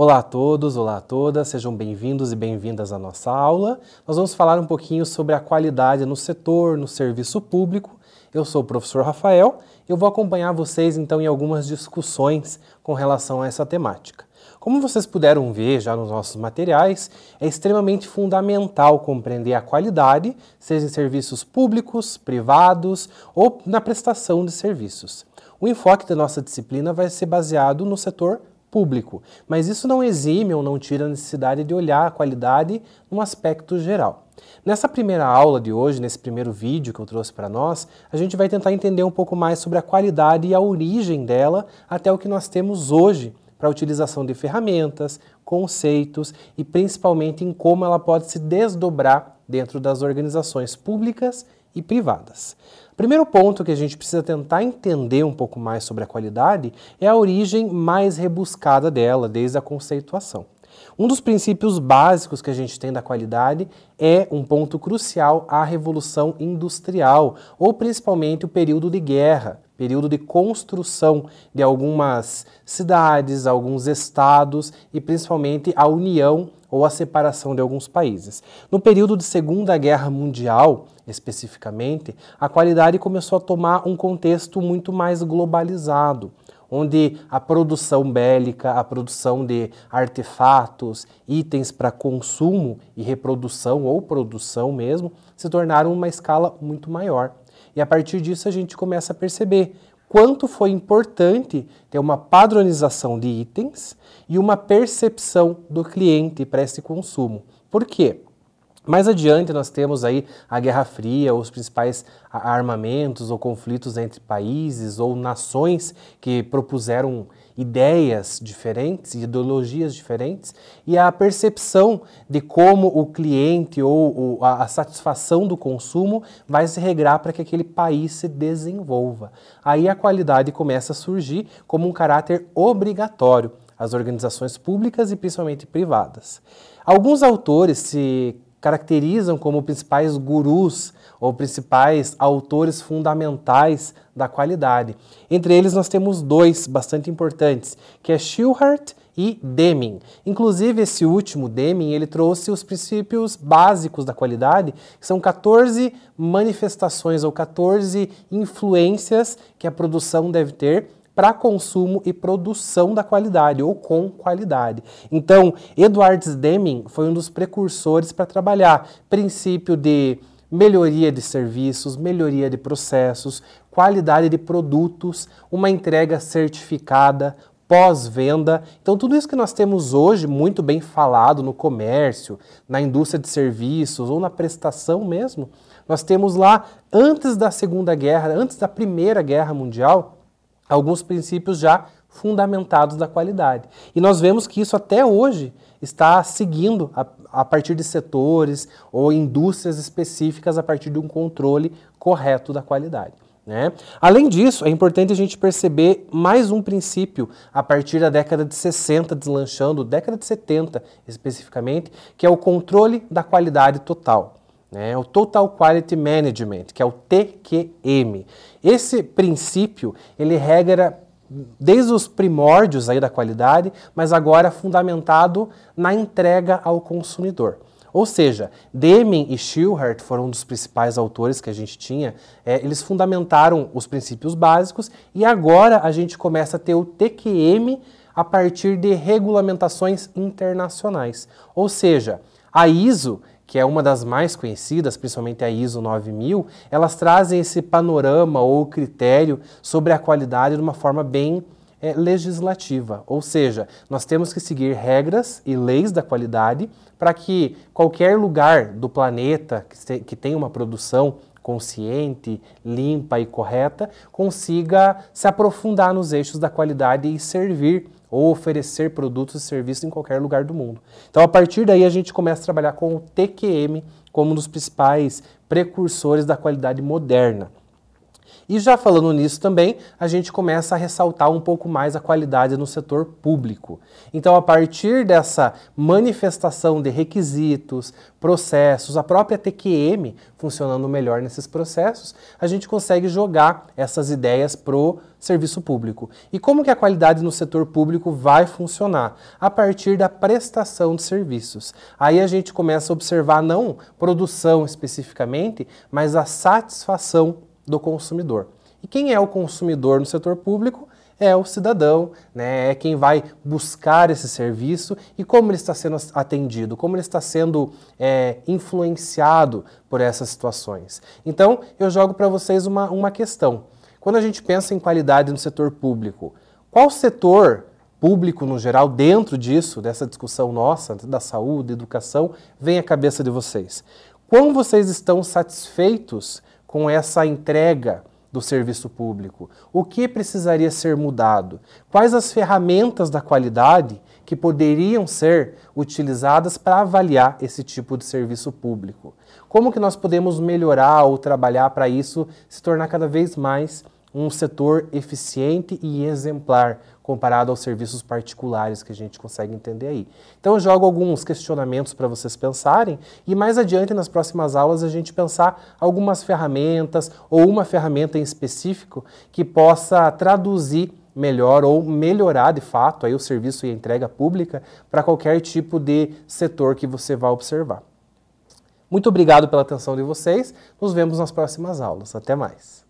Olá a todos, olá a todas, sejam bem-vindos e bem-vindas à nossa aula. Nós vamos falar um pouquinho sobre a qualidade no setor, no serviço público. Eu sou o professor Rafael e eu vou acompanhar vocês então em algumas discussões com relação a essa temática. Como vocês puderam ver já nos nossos materiais, é extremamente fundamental compreender a qualidade, seja em serviços públicos, privados ou na prestação de serviços. O enfoque da nossa disciplina vai ser baseado no setor público. Mas isso não exime ou não tira a necessidade de olhar a qualidade num aspecto geral. Nessa primeira aula de hoje, nesse primeiro vídeo que eu trouxe para nós, a gente vai tentar entender um pouco mais sobre a qualidade e a origem dela até o que nós temos hoje para a utilização de ferramentas, conceitos e principalmente em como ela pode se desdobrar dentro das organizações públicas e privadas. O primeiro ponto que a gente precisa tentar entender um pouco mais sobre a qualidade é a origem mais rebuscada dela, desde a conceituação. Um dos princípios básicos que a gente tem da qualidade é um ponto crucial a Revolução Industrial, ou principalmente o período de guerra, período de construção de algumas cidades, alguns estados e principalmente a união ou a separação de alguns países. No período de Segunda Guerra Mundial, especificamente, a qualidade começou a tomar um contexto muito mais globalizado onde a produção bélica, a produção de artefatos, itens para consumo e reprodução ou produção mesmo, se tornaram uma escala muito maior. E a partir disso a gente começa a perceber quanto foi importante ter uma padronização de itens e uma percepção do cliente para esse consumo. Por quê? Mais adiante nós temos aí a Guerra Fria, os principais armamentos ou conflitos entre países ou nações que propuseram ideias diferentes, ideologias diferentes e a percepção de como o cliente ou, a, a satisfação do consumo vai se regrar para que aquele país se desenvolva. Aí a qualidade começa a surgir como um caráter obrigatório às organizações públicas e principalmente privadas. Alguns autores se caracterizam como principais gurus ou principais autores fundamentais da qualidade. Entre eles nós temos dois bastante importantes, que é Schillhart e Deming. Inclusive esse último Deming, ele trouxe os princípios básicos da qualidade, que são 14 manifestações ou 14 influências que a produção deve ter para consumo e produção da qualidade ou com qualidade. Então, Edward Deming foi um dos precursores para trabalhar princípio de melhoria de serviços, melhoria de processos, qualidade de produtos, uma entrega certificada, pós-venda. Então, tudo isso que nós temos hoje muito bem falado no comércio, na indústria de serviços ou na prestação mesmo, nós temos lá antes da Segunda Guerra, antes da Primeira Guerra Mundial, alguns princípios já fundamentados da qualidade. E nós vemos que isso até hoje está seguindo a, a, partir de setores ou indústrias específicas a partir de um controle correto da qualidade. Né? Além disso, é importante a gente perceber mais um princípio a partir da década de 60, deslanchando, década de 70 especificamente, que é o controle da qualidade total né? É o Total Quality Management, que é o TQM. Esse princípio, ele é regra desde os primórdios aí da qualidade, mas agora fundamentado na entrega ao consumidor. Ou seja, Deming e Schilhart foram um dos principais autores que a gente tinha, é, eles fundamentaram os princípios básicos e agora a gente começa a ter o TQM a partir de regulamentações internacionais. Ou seja, a ISO que é uma das mais conhecidas, principalmente a ISO 9000, elas trazem esse panorama ou critério sobre a qualidade de uma forma bem é, legislativa, ou seja, nós temos que seguir regras e leis da qualidade para que qualquer lugar do planeta que, que tenha uma produção consciente, limpa e correta consiga se aprofundar nos eixos da qualidade e servir ou oferecer produtos e serviços em qualquer lugar do mundo. Então, a partir daí, a gente começa a trabalhar com o TQM como um dos principais precursores da qualidade moderna. E já falando nisso também, a gente começa a ressaltar um pouco mais a qualidade no setor público. Então, a partir dessa manifestação de requisitos, processos, a própria TQM funcionando melhor nesses processos, a gente consegue jogar essas ideias pro serviço público. E como que a qualidade no setor público vai funcionar? A partir da prestação de serviços. Aí a gente começa a observar não produção especificamente, mas a satisfação do consumidor. E quem é o consumidor no setor público? É o cidadão, né? é quem vai buscar esse serviço e como ele está sendo atendido, como ele está sendo é, influenciado por essas situações. Então, eu jogo para vocês uma, uma questão. Quando a gente pensa em qualidade no setor público, qual setor público no geral, dentro disso, dessa discussão nossa, da saúde, educação, vem à cabeça de vocês? Quão vocês estão satisfeitos com essa entrega do serviço público? O que precisaria ser mudado? Quais as ferramentas da qualidade que poderiam ser utilizadas para avaliar esse tipo de serviço público? Como que nós podemos melhorar ou trabalhar para isso se tornar cada vez mais um setor eficiente e exemplar comparado aos serviços particulares que a gente consegue entender aí. Então eu jogo alguns questionamentos para vocês pensarem e mais adiante nas próximas aulas a gente pensar algumas ferramentas ou uma ferramenta em específico que possa traduzir melhor ou melhorar de fato aí o serviço e a entrega pública para qualquer tipo de setor que você vá observar. Muito obrigado pela atenção de vocês. Nos vemos nas próximas aulas. Até mais.